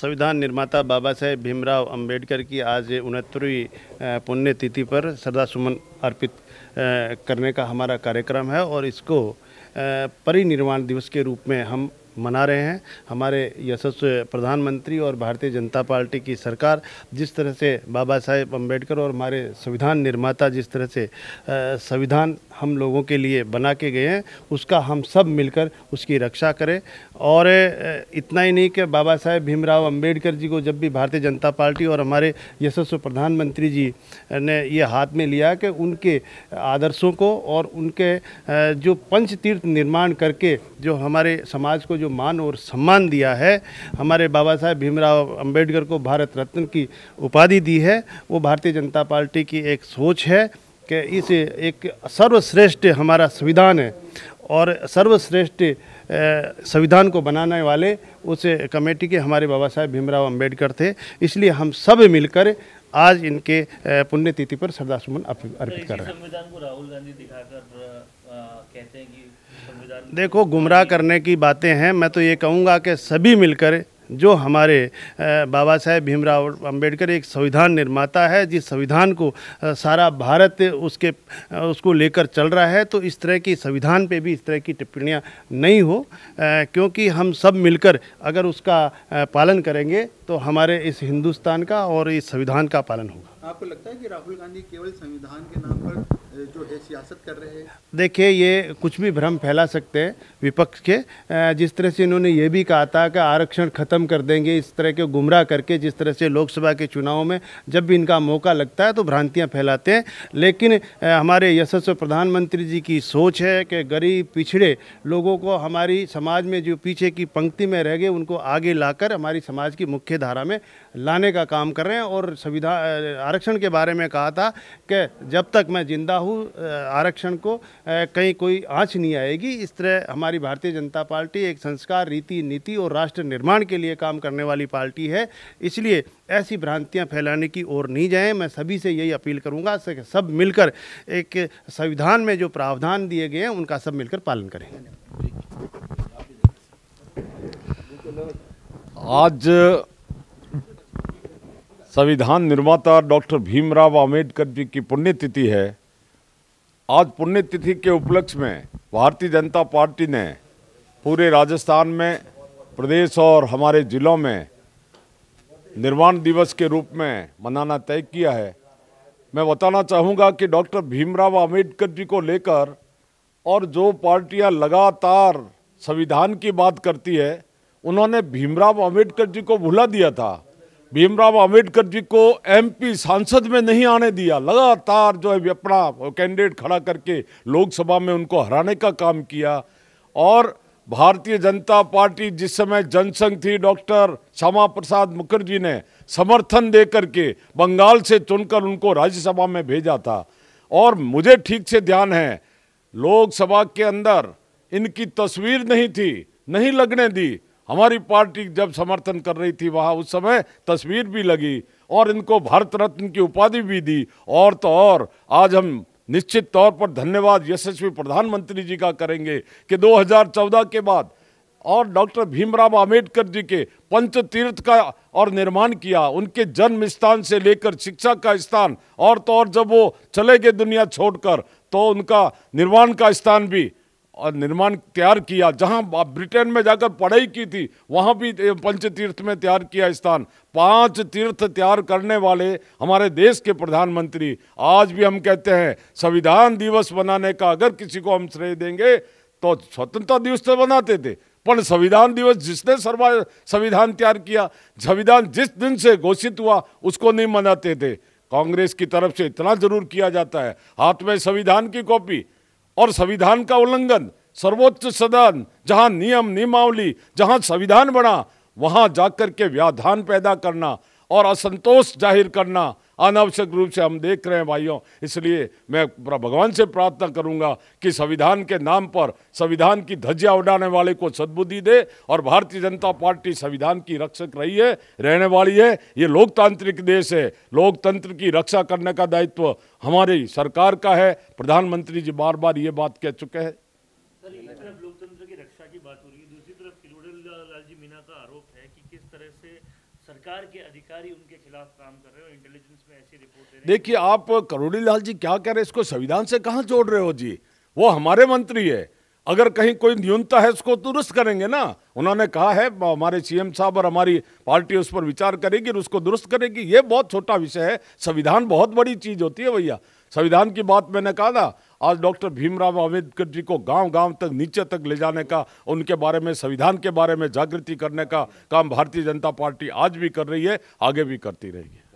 संविधान निर्माता बाबा साहेब भीमराव अंबेडकर की आज उनहत्तरवीं पुण्यतिथि पर श्रद्धा सुमन अर्पित करने का हमारा कार्यक्रम है और इसको परिनिर्वाण दिवस के रूप में हम मना रहे हैं हमारे यशस्व प्रधानमंत्री और भारतीय जनता पार्टी की सरकार जिस तरह से बाबा साहेब अम्बेडकर और हमारे संविधान निर्माता जिस तरह से संविधान हम लोगों के लिए बना के गए हैं उसका हम सब मिलकर उसकी रक्षा करें और इतना ही नहीं कि बाबा साहेब भीमराव अम्बेडकर जी को जब भी भारतीय जनता पार्टी और हमारे यशस्व प्रधानमंत्री जी ने ये हाथ में लिया कि उनके आदर्शों को और उनके जो पंचतीर्थ निर्माण करके जो हमारे समाज को जो जो मान और सम्मान दिया है हमारे बाबा साहेब भीमराव अंबेडकर को भारत रत्न की उपाधि दी है वो भारतीय जनता पार्टी की एक सोच है कि इस एक सर्वश्रेष्ठ हमारा संविधान है और सर्वश्रेष्ठ संविधान को बनाने वाले उस कमेटी के हमारे बाबा साहेब भीमराव अम्बेडकर थे इसलिए हम सब मिलकर आज इनके पुण्यतिथि पर श्रद्धा सुमन अर्पित कर रहे हैं संविधान को राहुल गांधी दिखाकर कहते हैं कि देखो गुमराह करने की बातें हैं मैं तो ये कहूँगा कि सभी मिलकर जो हमारे बाबा साहेब भीमराव अंबेडकर एक संविधान निर्माता है जिस संविधान को सारा भारत उसके उसको लेकर चल रहा है तो इस तरह की संविधान पे भी इस तरह की टिप्पणियाँ नहीं हो क्योंकि हम सब मिलकर अगर उसका पालन करेंगे तो हमारे इस हिंदुस्तान का और इस संविधान का पालन होगा आपको लगता है कि राहुल गांधी केवल संविधान के नाम पर जो है सियासत कर रहे हैं देखिए ये कुछ भी भ्रम फैला सकते हैं विपक्ष के जिस तरह से इन्होंने ये भी कहा था कि आरक्षण ख़त्म कर देंगे इस तरह के गुमराह करके जिस तरह से लोकसभा के चुनाव में जब भी इनका मौका लगता है तो भ्रांतियाँ फैलाते हैं लेकिन हमारे यशस्व प्रधानमंत्री जी की सोच है कि गरीब पिछड़े लोगों को हमारी समाज में जो पीछे की पंक्ति में रह गए उनको आगे लाकर हमारी समाज की मुख्य धारा में लाने का काम कर रहे हैं और संविधान आरक्षण के बारे में कहा था कि जब तक मैं ज़िंदा हूँ आरक्षण को कहीं कोई आँच नहीं आएगी इस तरह हमारी भारतीय जनता पार्टी एक संस्कार रीति नीति और राष्ट्र निर्माण के लिए काम करने वाली पार्टी है इसलिए ऐसी भ्रांतियाँ फैलाने की ओर नहीं जाएँ मैं सभी से यही अपील करूँगा सब मिलकर एक संविधान में जो प्रावधान दिए गए हैं उनका सब मिलकर पालन करें आज संविधान निर्माता डॉक्टर भीमराव आम्बेडकर जी की पुण्यतिथि है आज पुण्यतिथि के उपलक्ष्य में भारतीय जनता पार्टी ने पूरे राजस्थान में प्रदेश और हमारे ज़िलों में निर्माण दिवस के रूप में मनाना तय किया है मैं बताना चाहूँगा कि डॉक्टर भीमराव आम्बेडकर जी को लेकर और जो पार्टियाँ लगातार संविधान की बात करती है उन्होंने भीमराव अम्बेडकर जी को भुला दिया था भीमराव अम्बेडकर जी को एमपी सांसद में नहीं आने दिया लगातार जो है अपना कैंडिडेट खड़ा करके लोकसभा में उनको हराने का काम किया और भारतीय जनता पार्टी जिस समय जनसंघ थी डॉक्टर श्यामा प्रसाद मुखर्जी ने समर्थन दे करके बंगाल से चुनकर उनको राज्यसभा में भेजा था और मुझे ठीक से ध्यान है लोकसभा के अंदर इनकी तस्वीर नहीं थी नहीं लगने दी हमारी पार्टी जब समर्थन कर रही थी वहाँ उस समय तस्वीर भी लगी और इनको भारत रत्न की उपाधि भी दी और तो और आज हम निश्चित तौर पर धन्यवाद यशस्वी प्रधानमंत्री जी का करेंगे कि 2014 के बाद और डॉक्टर भीमराव आम्बेडकर जी के पंच तीर्थ का और निर्माण किया उनके जन्म स्थान से लेकर शिक्षा का स्थान और तो और जब वो चले गए दुनिया छोड़कर तो उनका निर्माण का स्थान भी और निर्माण तैयार किया जहां ब्रिटेन में जाकर पढ़ाई की थी वहां भी पंच तीर्थ में तैयार किया स्थान पांच तीर्थ तैयार करने वाले हमारे देश के प्रधानमंत्री आज भी हम कहते हैं संविधान दिवस बनाने का अगर किसी को हम श्रेय देंगे तो स्वतंत्रता दिवस तो बनाते थे पर संविधान दिवस जिसने सर्वा संविधान तैयार किया संविधान जिस दिन से घोषित हुआ उसको नहीं मनाते थे कांग्रेस की तरफ से इतना जरूर किया जाता है हाथ में संविधान की कॉपी और संविधान का उल्लंघन सर्वोच्च सदन जहां नियम नियमावली जहां संविधान बना वहां जाकर के व्याधान पैदा करना और असंतोष जाहिर करना अनावश्यक रूप से हम देख रहे हैं भाइयों इसलिए मैं भगवान से प्रार्थना करूंगा कि संविधान के नाम पर संविधान की धज्जियाँ उड़ाने वाले को सद्बुद्धि दे और भारतीय जनता पार्टी संविधान की रक्षक रही है रहने वाली है ये लोकतांत्रिक देश है लोकतंत्र की रक्षा करने का दायित्व हमारी सरकार का है प्रधानमंत्री जी बार बार ये बात कह चुके हैं लोकतंत्र की रक्षा की बात हो रही है दूसरी तरफ किलोड़े लाल जी मीना का आरोप है कि किस तरह से सरकार के अधिकारी उनके खिलाफ काम कर रहे हो इंटेलिजेंस में ऐसी रिपोर्ट दे देखिए आप करोड़ी लाल जी क्या कह रहे हैं इसको संविधान से कहाँ जोड़ रहे हो जी वो हमारे मंत्री है अगर कहीं कोई न्यूनता है उसको तो दुरुस्त करेंगे ना उन्होंने कहा है हमारे सीएम साहब और हमारी पार्टी उस पर विचार करेगी और उसको दुरुस्त करेगी ये बहुत छोटा विषय है संविधान बहुत बड़ी चीज़ होती है भैया संविधान की बात मैंने कहा था आज डॉक्टर भीमराव अम्बेडकर जी को गांव गांव तक नीचे तक ले जाने का उनके बारे में संविधान के बारे में जागृति करने का काम भारतीय जनता पार्टी आज भी कर रही है आगे भी करती रहेगी